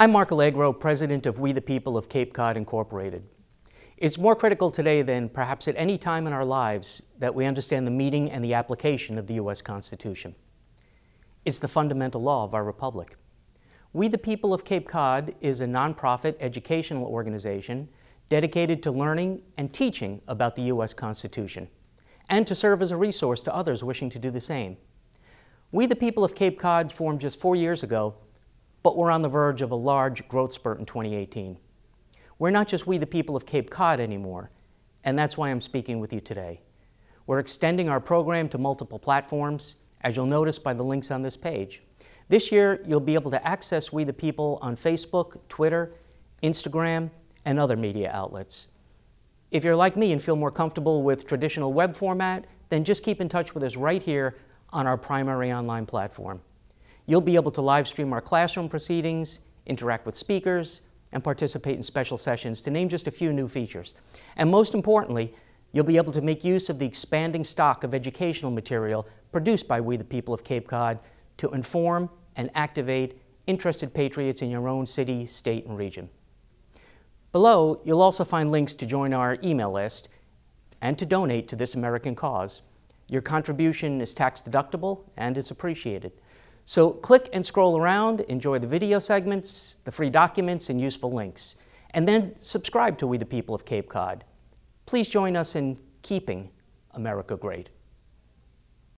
I'm Mark Allegro, president of We the People of Cape Cod Incorporated. It's more critical today than perhaps at any time in our lives that we understand the meaning and the application of the U.S. Constitution. It's the fundamental law of our republic. We the People of Cape Cod is a nonprofit educational organization dedicated to learning and teaching about the U.S. Constitution and to serve as a resource to others wishing to do the same. We the People of Cape Cod formed just four years ago but we're on the verge of a large growth spurt in 2018. We're not just we, the people of Cape Cod, anymore, and that's why I'm speaking with you today. We're extending our program to multiple platforms, as you'll notice by the links on this page. This year, you'll be able to access We the People on Facebook, Twitter, Instagram, and other media outlets. If you're like me and feel more comfortable with traditional web format, then just keep in touch with us right here on our primary online platform. You'll be able to live stream our classroom proceedings, interact with speakers, and participate in special sessions, to name just a few new features. And most importantly, you'll be able to make use of the expanding stock of educational material produced by We the People of Cape Cod to inform and activate interested patriots in your own city, state, and region. Below, you'll also find links to join our email list and to donate to this American cause. Your contribution is tax deductible and is appreciated. So click and scroll around, enjoy the video segments, the free documents, and useful links, and then subscribe to We the People of Cape Cod. Please join us in keeping America great.